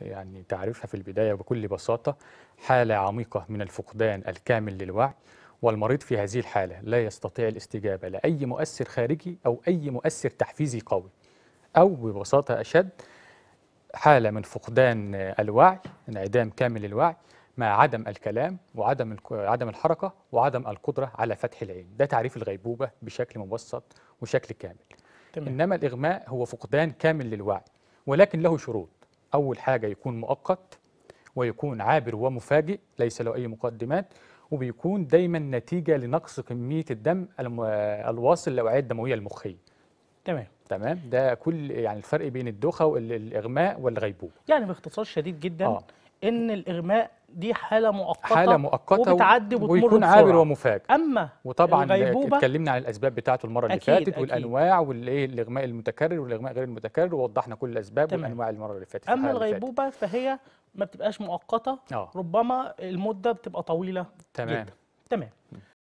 يعني تعريفها في البداية بكل بساطة حالة عميقة من الفقدان الكامل للوعي والمريض في هذه الحالة لا يستطيع الاستجابة لأي مؤثر خارجي أو أي مؤثر تحفيزي قوي أو ببساطة أشد حالة من فقدان الوعي انعدام كامل الوعي مع عدم الكلام وعدم عدم الحركة وعدم القدرة على فتح العين ده تعريف الغيبوبة بشكل مبسط وشكل كامل تمام. إنما الإغماء هو فقدان كامل للوعي ولكن له شروط أول حاجة يكون مؤقت ويكون عابر ومفاجئ ليس له أي مقدمات وبيكون دايما نتيجة لنقص كمية الدم الواصل لأوعية الدموية المخية تمام تمام ده كل يعني الفرق بين الدوخة والإغماء والغيبوبة يعني باختصار شديد جدا آه. ان الاغماء دي حاله مؤقته حاله مؤقته وبتعدي وبتمر ويكون عابر ومفاجئ اما وطبعا اتكلمنا عن الاسباب بتاعته المره اللي فاتت أكيد والانواع والايه الاغماء المتكرر والاغماء غير المتكرر ووضحنا كل الاسباب تمام. والانواع المره اللي فاتت اما الغيبوبه فاتت. فهي ما بتبقاش مؤقته أوه. ربما المده بتبقى طويله تمام جدا. تمام م.